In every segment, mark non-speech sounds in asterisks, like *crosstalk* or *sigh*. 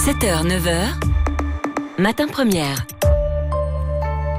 7h, 9h, matin première.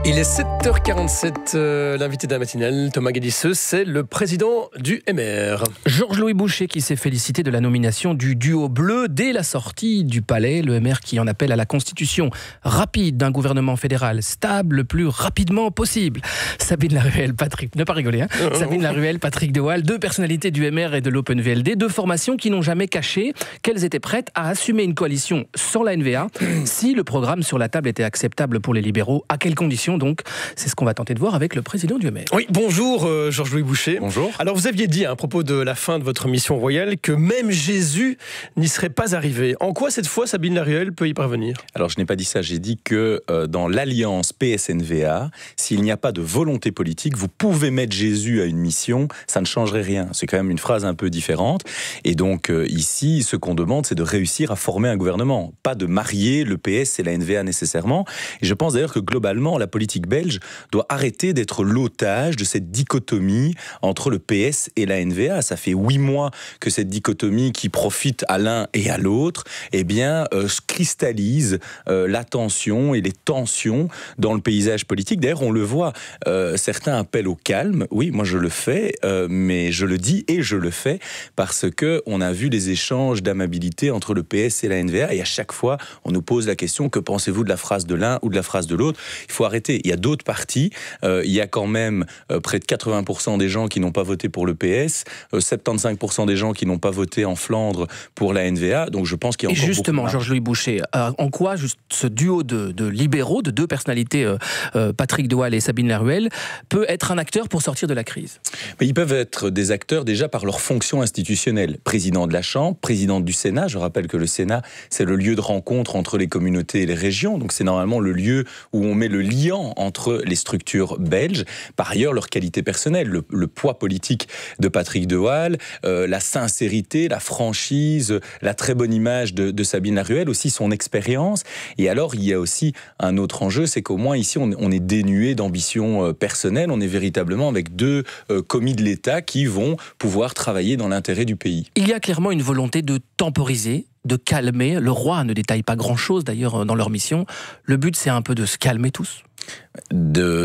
Il est 7h47, euh, l'invité de la Thomas Guédisseux, c'est le président du MR. Georges-Louis Boucher qui s'est félicité de la nomination du duo bleu dès la sortie du palais. Le MR qui en appelle à la constitution rapide d'un gouvernement fédéral stable le plus rapidement possible. Sabine Laruelle, Patrick, ne pas rigoler, hein euh, euh, Sabine Laruelle, Patrick Waal, deux personnalités du MR et de l'Open VLD, deux formations qui n'ont jamais caché qu'elles étaient prêtes à assumer une coalition sans la NVA *clears throat* si le programme sur la table était acceptable pour les libéraux, à quelles conditions donc, c'est ce qu'on va tenter de voir avec le président du MR. Oui, bonjour euh, Georges-Louis Boucher. Bonjour. Alors, vous aviez dit à propos de la fin de votre mission royale que même Jésus n'y serait pas arrivé. En quoi cette fois Sabine Laruel peut y parvenir Alors, je n'ai pas dit ça. J'ai dit que euh, dans l'alliance PSNVA, s'il n'y a pas de volonté politique, vous pouvez mettre Jésus à une mission, ça ne changerait rien. C'est quand même une phrase un peu différente. Et donc, euh, ici, ce qu'on demande, c'est de réussir à former un gouvernement, pas de marier le PS et la NVA nécessairement. Et je pense d'ailleurs que globalement, la politique politique belge doit arrêter d'être l'otage de cette dichotomie entre le PS et la NVA. Ça fait huit mois que cette dichotomie qui profite à l'un et à l'autre, eh bien, euh, cristallise euh, la tension et les tensions dans le paysage politique. D'ailleurs, on le voit, euh, certains appellent au calme. Oui, moi je le fais, euh, mais je le dis et je le fais parce que on a vu les échanges d'amabilité entre le PS et la NVA et à chaque fois, on nous pose la question que pensez-vous de la phrase de l'un ou de la phrase de l'autre. Il faut arrêter il y a d'autres partis. Euh, il y a quand même euh, près de 80% des gens qui n'ont pas voté pour le PS, 75% euh, des gens qui n'ont pas voté en Flandre pour la NVA. Donc je pense qu'il y a encore. Et justement, Georges-Louis Boucher, en quoi juste ce duo de, libéraux, de deux personnalités, Patrick Doual et Sabine Laruelle, peut être un acteur pour sortir de la crise Mais Ils peuvent être des acteurs déjà par leur fonction institutionnelle. Président de la Chambre, président du Sénat. Je rappelle que le Sénat, c'est le lieu de rencontre entre les communautés et les régions. Donc c'est normalement le lieu où on met le lien entre les structures belges, par ailleurs leur qualité personnelle, le, poids politique de Patrick De euh, la sincérité, la franchise, la très bonne image de, Sabine Laruelle, aussi son expérience. Et alors, il y a aussi un autre enjeu, c'est qu'au moins ici, on, est dénué d'ambition euh, personnelle, on est véritablement avec deux euh, commis de l'État qui vont pouvoir travailler dans l'intérêt du pays. Il y a clairement une volonté de temporiser, de calmer. Le roi ne détaille pas grand-chose d'ailleurs euh, dans leur mission. Le but, c'est un peu de se calmer tous.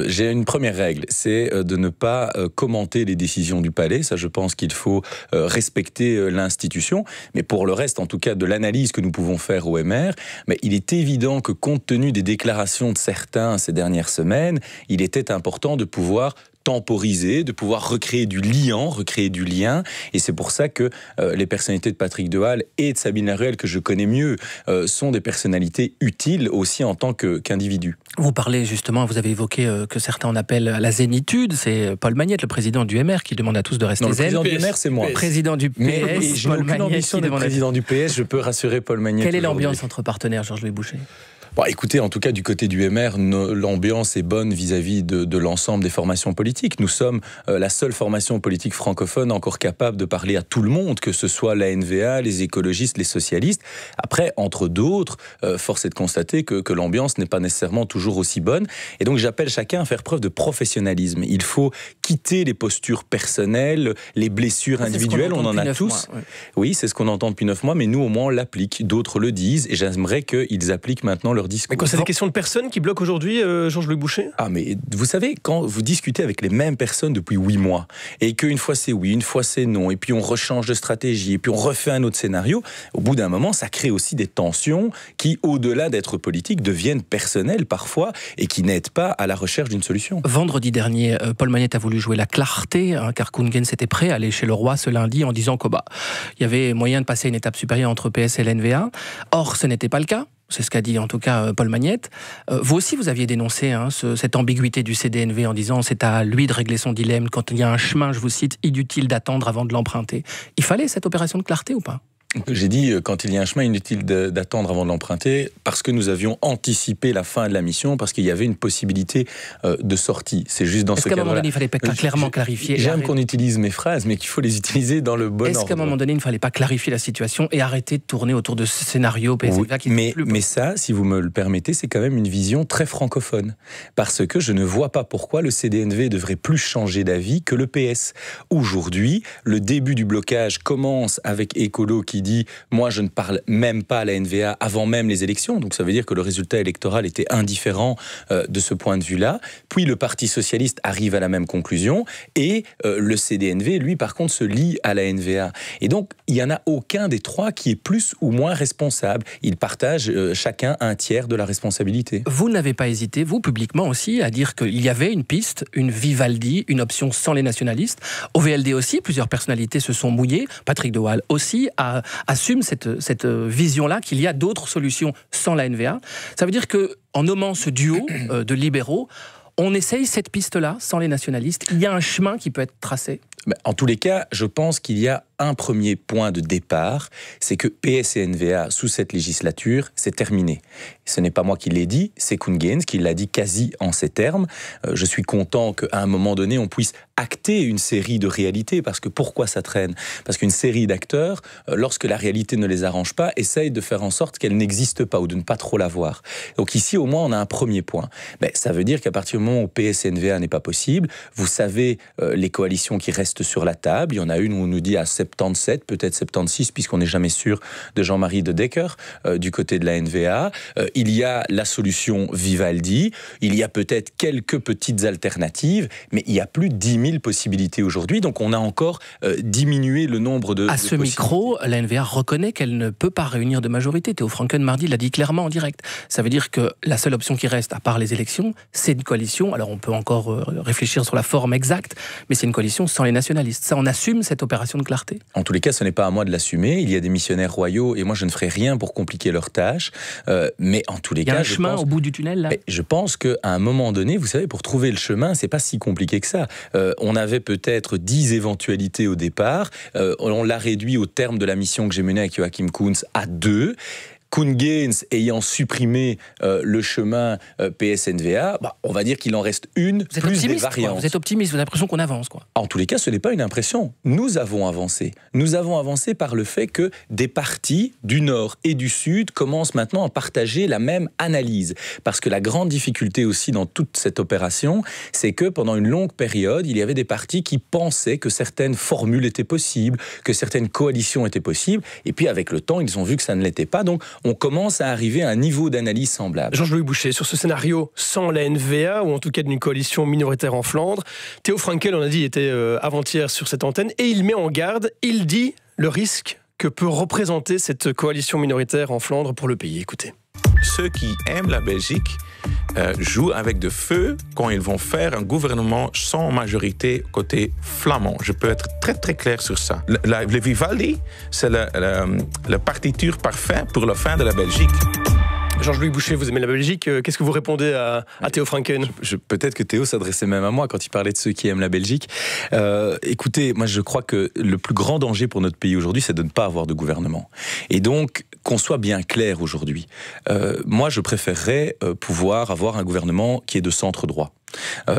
J'ai une première règle, c'est euh, de ne pas euh, commenter les décisions du palais. Ça, je pense qu'il faut euh, respecter l'institution. Mais pour le reste, en tout cas, de l'analyse que nous pouvons faire au MR, mais il est évident que compte tenu des déclarations de certains ces dernières semaines, il était important de pouvoir temporiser, de pouvoir recréer du lien, recréer du lien. Et c'est pour ça que euh, les personnalités de Patrick Dehalle et de Sabine Laruelle, que je connais mieux, euh, sont des personnalités utiles aussi en tant qu'individus. vous parlez justement, vous avez évoqué euh, que certains en appellent à la zénitude. C'est Paul Magnette, le président du MR, qui demande à tous de rester non, le Président du MR, c'est moi. Président du PS. Mais, je ambition président du PS. Je peux rassurer Paul Magnette. Quelle est l'ambiance entre partenaires, Georges-Louis Boucher écoutez, en tout cas, du côté du MR, l'ambiance est bonne vis-à-vis de, l'ensemble des formations politiques. Nous sommes euh, la seule formation politique francophone encore capable de parler à tout le monde, que ce soit la NVA, les écologistes, les socialistes. Après, entre d'autres, euh, force est de constater que, l'ambiance n'est pas nécessairement toujours aussi bonne. Et donc, j'appelle chacun à faire preuve de professionnalisme. Il faut quitter les postures personnelles, les blessures individuelles. On, en a tous. Oui, c'est ce qu'on entend depuis neuf mois, mais nous, au moins, on l'applique. D'autres le disent, et j'aimerais qu'ils appliquent maintenant leur mais quand c'est des questions de personnes qui bloquent aujourd'hui, Georges-Luc euh, Boucher Ah, mais vous savez, quand vous discutez avec les mêmes personnes depuis huit mois, et qu'une fois c'est oui, une fois c'est non, et puis on rechange de stratégie, et puis on refait un autre scénario, au bout d'un moment, ça crée aussi des tensions qui, au-delà d'être politiques, deviennent personnelles parfois, et qui n'aident pas à la recherche d'une solution. Vendredi dernier, euh, Paul Magnette a voulu jouer la clarté, hein, car Kungen s'était prêt à aller chez le roi ce lundi en disant qu'il bah, y avait moyen de passer une étape supérieure entre PS et l'NVA. Or, ce n'était pas le cas c'est ce qu'a dit en tout cas euh, Paul Magnette. Euh, vous aussi, vous aviez dénoncé hein, cette ambiguïté du CDNV en disant c'est à lui de régler son dilemme quand il y a un chemin, je vous cite, inutile d'attendre avant de l'emprunter. Il fallait cette opération de clarté ou pas j'ai dit, euh, quand il y a un chemin, inutile d'attendre avant de l'emprunter, parce que nous avions anticipé la fin de la mission, parce qu'il y avait une possibilité euh, de sortie. C'est juste dans ce cadre-là. Est-ce qu'à un moment donné, il fallait pas clairement clarifier J'aime qu'on utilise mes phrases, mais qu'il faut les utiliser dans le bon Est-ce qu'à un moment donné, il ne fallait pas clarifier la situation et arrêter de tourner autour de ce scénario qui mais, mais ça, si vous me le permettez, c'est quand même une vision très francophone. Parce que je ne vois pas pourquoi le CDNV devrait plus changer d'avis que le PS. Aujourd'hui, le début du blocage commence avec Écolo qui dit Moi, je ne parle même pas à la NVA avant même les élections. Donc ça veut dire que le résultat électoral était indifférent euh, de ce point de vue-là. Puis le Parti socialiste arrive à la même conclusion. Et euh, le CDNV, lui, par contre, se lie à la NVA. Et donc, il n'y en a aucun des trois qui est plus ou moins responsable. Ils partagent euh, chacun un tiers de la responsabilité. Vous n'avez pas hésité, vous, publiquement aussi, à dire qu'il y avait une piste, une Vivaldi, une option sans les nationalistes. Au VLD aussi, plusieurs personnalités se sont mouillées. Patrick Doal aussi a assume cette, euh, vision-là qu'il y a d'autres solutions sans la NVA. Ça veut dire qu'en nommant ce duo euh, de libéraux, on essaye cette piste-là sans les nationalistes. Il y a un chemin qui peut être tracé. En tous les cas, je pense qu'il y a un premier point de départ, c'est que PS et NVA, sous cette législature, c'est terminé. Ce n'est pas moi qui l'ai dit, c'est Gaines qui l'a dit quasi en ces termes. Euh, je suis content qu'à un moment donné, on puisse acter une série de réalités, parce que pourquoi ça traîne Parce qu'une série d'acteurs, euh, lorsque la réalité ne les arrange pas, essaye de faire en sorte qu'elle n'existe pas ou de ne pas trop la voir. Donc ici, au moins, on a un premier point. Mais ça veut dire qu'à partir du moment où PS et NVA n'est pas possible, vous savez euh, les coalitions qui restent sur la table. Il y en a une où on nous dit à 77, peut-être 76, puisqu'on n'est jamais sûr de Jean-Marie de Decker euh, du côté de la NVA. Euh, il y a la solution Vivaldi. Il y a peut-être quelques petites alternatives, mais il y a plus de 10 000 possibilités aujourd'hui. Donc on a encore euh, diminué le nombre de. À ce micro, la NVA reconnaît qu'elle ne peut pas réunir de majorité. Théo Franken mardi l'a dit clairement en direct. Ça veut dire que la seule option qui reste, à part les élections, c'est une coalition. Alors on peut encore réfléchir sur la forme exacte, mais c'est une coalition sans les nationaliste. Ça, on assume cette opération de clarté. En tous les cas, ce n'est pas à moi de l'assumer. Il y a des missionnaires royaux et moi, je ne ferai rien pour compliquer leur tâche. Euh, mais en tous les cas, il y a un chemin au bout du tunnel. Là. je pense qu'à un moment donné, vous savez, pour trouver le chemin, ce n'est pas si compliqué que ça. Euh, on avait peut-être dix éventualités au départ. Euh, on l'a réduit au terme de la mission que j'ai menée avec Joachim Kuntz à deux. Kuhn Gaines ayant supprimé euh, le chemin euh, PSNVA, bah, on va dire qu'il en reste une plus des variantes. vous êtes optimiste, vous avez l'impression qu'on avance. Quoi. En tous les cas, ce n'est pas une impression. Nous avons avancé. Nous avons avancé par le fait que des partis du Nord et du Sud commencent maintenant à partager la même analyse. Parce que la grande difficulté aussi dans toute cette opération, c'est que pendant une longue période, il y avait des partis qui pensaient que certaines formules étaient possibles, que certaines coalitions étaient possibles, et puis avec le temps, ils ont vu que ça ne l'était pas. Donc, on commence à arriver à un niveau d'analyse semblable. Jean-Louis Boucher, sur ce scénario sans la NVA, ou en tout cas d'une coalition minoritaire en Flandre, Théo Frankel, on a dit, était euh, avant-hier sur cette antenne, et il met en garde, il dit le risque que peut représenter cette coalition minoritaire en Flandre pour le pays. Écoutez. Ceux qui aiment la Belgique euh, jouent avec de feu quand ils vont faire un gouvernement sans majorité côté flamand. Je peux être très très clair sur ça. Le, Vivaldi, c'est la, partiture parfaite pour la fin de la Belgique. Georges-Louis Boucher, vous aimez la Belgique. Euh, qu'est-ce que vous répondez à, Théo Franken Peut-être que Théo s'adressait même à moi quand il parlait de ceux qui aiment la Belgique. Euh, écoutez, moi je crois que le plus grand danger pour notre pays aujourd'hui, c'est de ne pas avoir de gouvernement. Et donc, qu'on soit bien clair aujourd'hui, euh, moi je préférerais pouvoir avoir un gouvernement qui est de centre droit.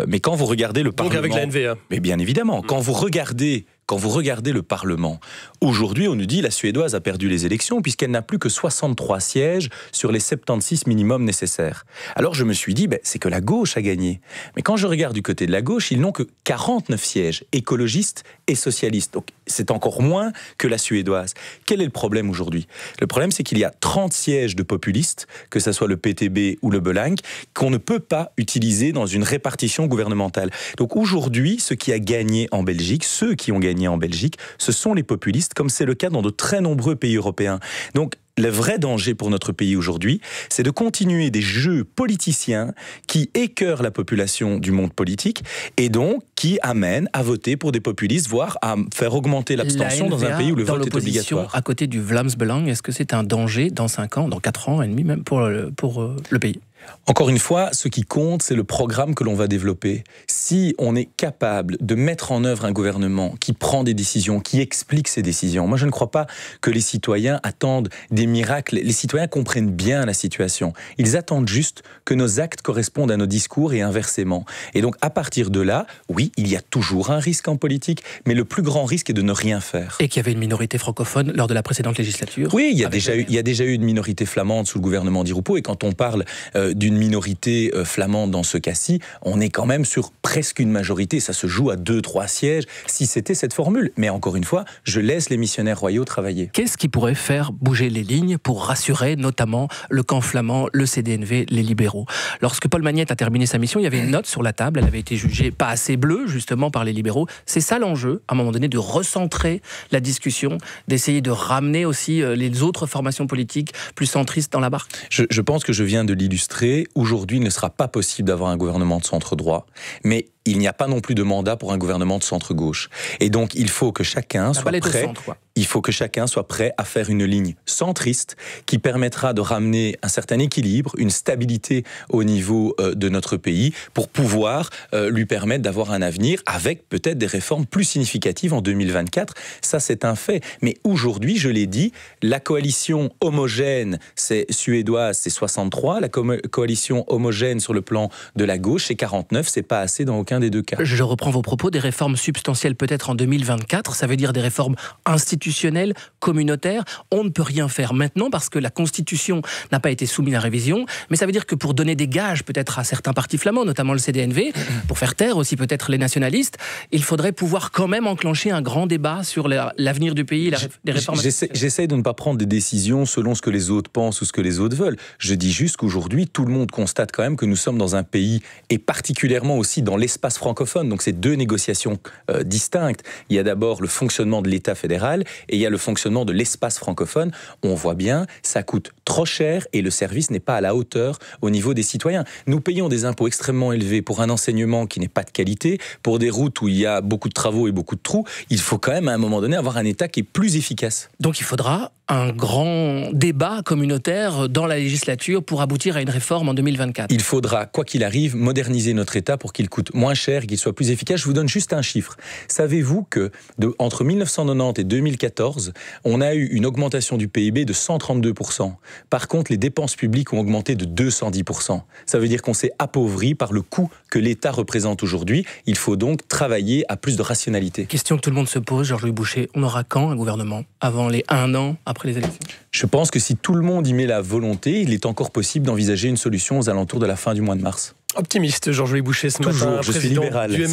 mais quand vous regardez le Parlement... avec la NVA Mais bien évidemment, quand mm. vous regardez quand vous regardez le Parlement, aujourd'hui, on nous dit la Suédoise a perdu les élections puisqu'elle n'a plus que 63 sièges sur les 76 minimum nécessaires. Alors je me suis dit, ben, c'est que la gauche a gagné. Mais quand je regarde du côté de la gauche, ils n'ont que 49 sièges écologistes et socialistes. Donc c'est encore moins que la Suédoise. Quel est le problème aujourd'hui Le problème, c'est qu'il y a 30 sièges de populistes, que ce soit le PTB ou le Belang, qu'on ne peut pas utiliser dans une répartition gouvernementale. Donc aujourd'hui, ce qui a gagné en Belgique, ceux qui ont gagné en Belgique, ce sont les populistes, comme c'est le cas dans de très nombreux pays européens. Donc, le vrai danger pour notre pays aujourd'hui, c'est de continuer des jeux politiciens qui écœurent la population du monde politique et donc qui amènent à voter pour des populistes, voire à faire augmenter l'abstention dans un pays où le vote est obligatoire. À côté du Vlaams Belang, est-ce que c'est un danger dans 5 ans, dans 4 ans et demi même pour le euh, pays encore une fois, ce qui compte, c'est le programme que l'on va développer. Si on est capable de mettre en œuvre un gouvernement qui prend des décisions, qui explique ses décisions, moi je ne crois pas que les citoyens attendent des miracles. Les citoyens comprennent bien la situation. Ils attendent juste que nos actes correspondent à nos discours et inversement. Et donc à partir de là, oui, il y a toujours un risque en politique, mais le plus grand risque est de ne rien faire. Et qu'il y avait une minorité francophone lors de la précédente législature. Oui, il y a, déjà eu, une minorité flamande sous le gouvernement d'Iroupo. Et quand on parle euh, d'une minorité euh, flamande dans ce cas-ci, on est quand même sur presque une majorité. Ça se joue à deux, trois sièges, si c'était cette formule. Mais encore une fois, je laisse les missionnaires royaux travailler. Qu'est-ce qui pourrait faire bouger les lignes pour rassurer notamment le camp flamand, le CDNV, les libéraux Lorsque Paul Magnette a terminé sa mission, il y avait une note sur la table. Elle avait été jugée pas assez bleue, justement, par les libéraux. C'est ça l'enjeu, à un moment donné, de recentrer la discussion, d'essayer de ramener aussi euh, les autres formations politiques plus centristes dans la barque. je, je pense que je viens de l'illustrer aujourd'hui, il ne sera pas possible d'avoir un gouvernement de centre droit, mais il n'y a pas non plus de mandat pour un gouvernement de centre-gauche. Et donc, il faut que chacun soit prêt. il faut que chacun soit prêt à faire une ligne centriste qui permettra de ramener un certain équilibre, une stabilité au niveau euh, de notre pays pour pouvoir euh, lui permettre d'avoir un avenir avec peut-être des réformes plus significatives en 2024. Ça, c'est un fait. Mais aujourd'hui, je l'ai dit, la coalition homogène, c'est suédoise, c'est 63. La coalition homogène sur le plan de la gauche, c'est 49. C'est pas assez dans aucun des deux cas. Je reprends vos propos, des réformes substantielles peut-être en 2024, ça veut dire des réformes institutionnelles, communautaires. On ne peut rien faire maintenant parce que la Constitution n'a pas été soumise à révision, mais ça veut dire que pour donner des gages peut-être à certains partis flamands, notamment le CDNV, pour faire taire aussi peut-être les nationalistes, il faudrait pouvoir quand même enclencher un grand débat sur l'avenir du pays, la, les réformes. J'essaie de ne pas prendre des décisions selon ce que les autres pensent ou ce que les autres veulent. Je dis juste qu'aujourd'hui, tout le monde constate quand même que nous sommes dans un pays, et particulièrement aussi dans l'espace francophone. Donc c'est deux négociations euh, distinctes. Il y a d'abord le fonctionnement de l'État fédéral et il y a le fonctionnement de l'espace francophone. On voit bien, ça coûte trop cher et le service n'est pas à la hauteur au niveau des citoyens. Nous payons des impôts extrêmement élevés pour un enseignement qui n'est pas de qualité, pour des routes où il y a beaucoup de travaux et beaucoup de trous. Il faut quand même à un moment donné avoir un État qui est plus efficace. Donc il faudra un grand débat communautaire dans la législature pour aboutir à une réforme en 2024. Il faudra, quoi qu'il arrive, moderniser notre État pour qu'il coûte moins cher et qu'il soit plus efficace. Je vous donne juste un chiffre. Savez-vous que de, entre 1990 et 2014, on a eu une augmentation du PIB de 132%. Par contre, les dépenses publiques ont augmenté de 210%. Ça veut dire qu'on s'est appauvri par le coût que l'État représente aujourd'hui. Il faut donc travailler à plus de rationalité. Question que tout le monde se pose, Georges-Louis Boucher, on aura quand un gouvernement Avant les un an après les élections Je pense que si tout le monde y met la volonté, il est encore possible d'envisager une solution aux alentours de la fin du mois de mars. Optimiste, Georges-Louis Boucher, ce Toujours, je suis libéral, du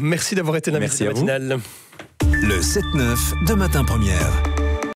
Merci d'avoir été l'invité matinal. Le 7-9 de Matin Première.